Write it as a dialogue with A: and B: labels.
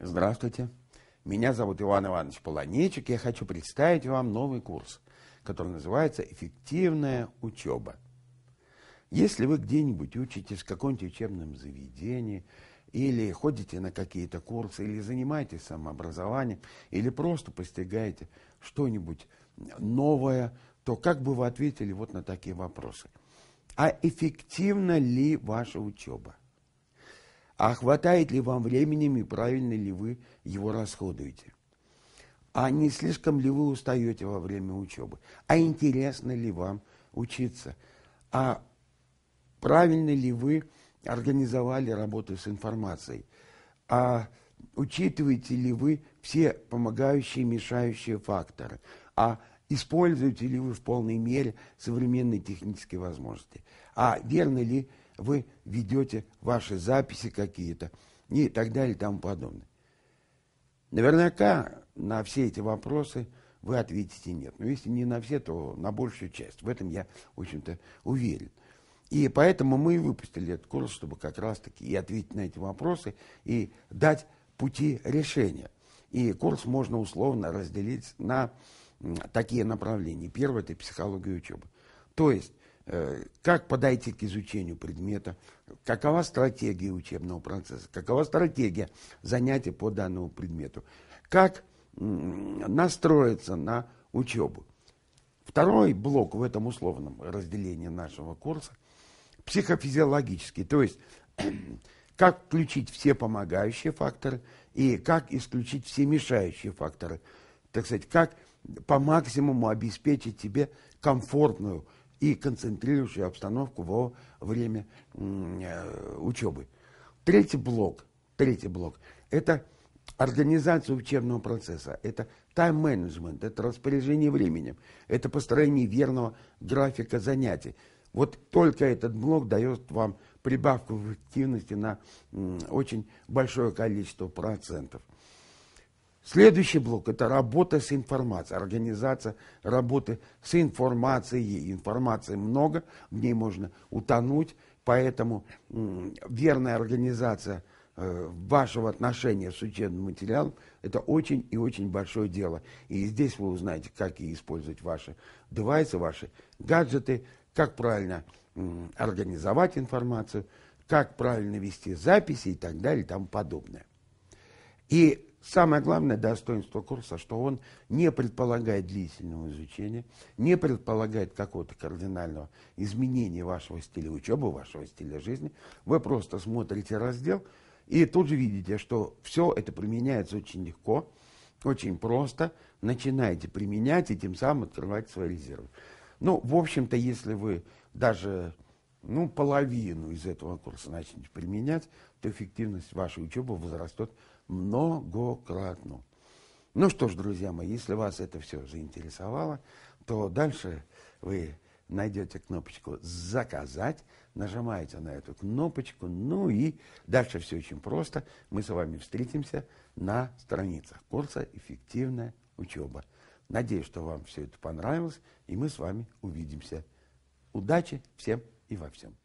A: Здравствуйте. Меня зовут Иван Иванович Полонечек. Я хочу представить вам новый курс, который называется «Эффективная учеба». Если вы где-нибудь учитесь в каком-нибудь учебном заведении, или ходите на какие-то курсы, или занимаетесь самообразованием, или просто постигаете что-нибудь новое, то как бы вы ответили вот на такие вопросы? А эффективна ли ваша учеба? а хватает ли вам времени и правильно ли вы его расходуете. А не слишком ли вы устаете во время учебы? А интересно ли вам учиться? А правильно ли вы организовали работу с информацией? А учитываете ли вы все помогающие, мешающие факторы? А используете ли вы в полной мере современные технические возможности? А верно ли вы ведете ваши записи какие-то и так далее и тому подобное. Наверняка на все эти вопросы вы ответите нет. Но если не на все, то на большую часть. В этом я, в общем-то, уверен. И поэтому мы и выпустили этот курс, чтобы как раз-таки и ответить на эти вопросы, и дать пути решения. И курс можно условно разделить на такие направления. Первое – это психология учебы. То есть Э, как подойти к изучению предмета, какова стратегия учебного процесса, какова стратегия занятия по данному предмету, как настроиться на учебу. Второй блок в этом условном разделении нашего курса – психофизиологический, то есть как включить все помогающие факторы и как исключить все мешающие факторы, так сказать, как по максимуму обеспечить тебе комфортную, и концентрирующую обстановку во время э, учебы. Третий блок, третий блок – это организация учебного процесса, это тайм-менеджмент, это распоряжение временем, это построение верного графика занятий. Вот только этот блок дает вам прибавку в эффективности на очень большое количество процентов. Следующий блок – это работа с информацией, организация работы с информацией. Информации много, в ней можно утонуть, поэтому верная организация э, вашего отношения с учебным материалом – это очень и очень большое дело. И здесь вы узнаете, как использовать ваши девайсы, ваши гаджеты, как правильно организовать информацию, как правильно вести записи и так далее и тому подобное. И Самое главное достоинство курса, что он не предполагает длительного изучения, не предполагает какого-то кардинального изменения вашего стиля учебы, вашего стиля жизни. Вы просто смотрите раздел и тут же видите, что все это применяется очень легко, очень просто. Начинаете применять и тем самым открывать свои резервы. Ну, в общем-то, если вы даже ну, половину из этого курса начнете применять, то эффективность вашей учебы возрастет многократно. Ну что ж, друзья мои, если вас это все заинтересовало, то дальше вы найдете кнопочку «Заказать», нажимаете на эту кнопочку, ну и дальше все очень просто. Мы с вами встретимся на страницах курса «Эффективная учеба». Надеюсь, что вам все это понравилось, и мы с вами увидимся. Удачи всем! и во всем.